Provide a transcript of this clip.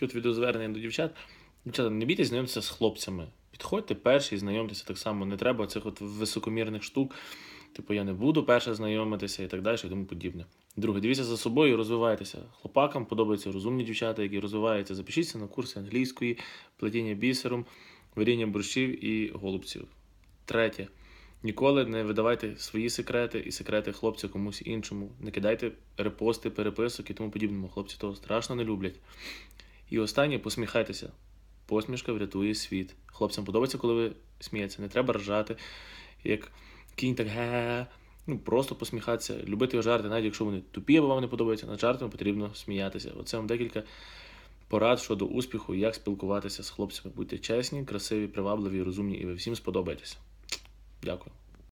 тут відеозвернення до дівчат. Дівчата, не бійтесь знайомитися з хлопцями. Підходьте перші і знайомтеся так само. Не треба цих от високомірних штук. Типу, я не буду перша знайомитися і так далі, і тому подібне. Друге, дивіться за собою розвивайтеся. Хлопакам подобаються розумні дівчата, які розвиваються. Запишіться на курси англійської, плетіння бісером, варіння борщів і голубців. Третє. Ніколи не видавайте свої секрети і секрети хлопця комусь іншому. Не кидайте репости, переписок і тому подібному. Хлопці того страшно не люблять. І останнє посміхайтеся. Посмішка врятує світ. Хлопцям подобається, коли ви смієтеся. Не треба ржати, як кінь так ге. Ну, просто посміхатися, любити жарти, навіть якщо вони тупі або вам не подобаються, над жартами потрібно сміятися. Оце вам декілька порад щодо успіху, як спілкуватися з хлопцями. Будьте чесні, красиві, привабливі, розумні, і ви всім сподобаєтеся. Дякую.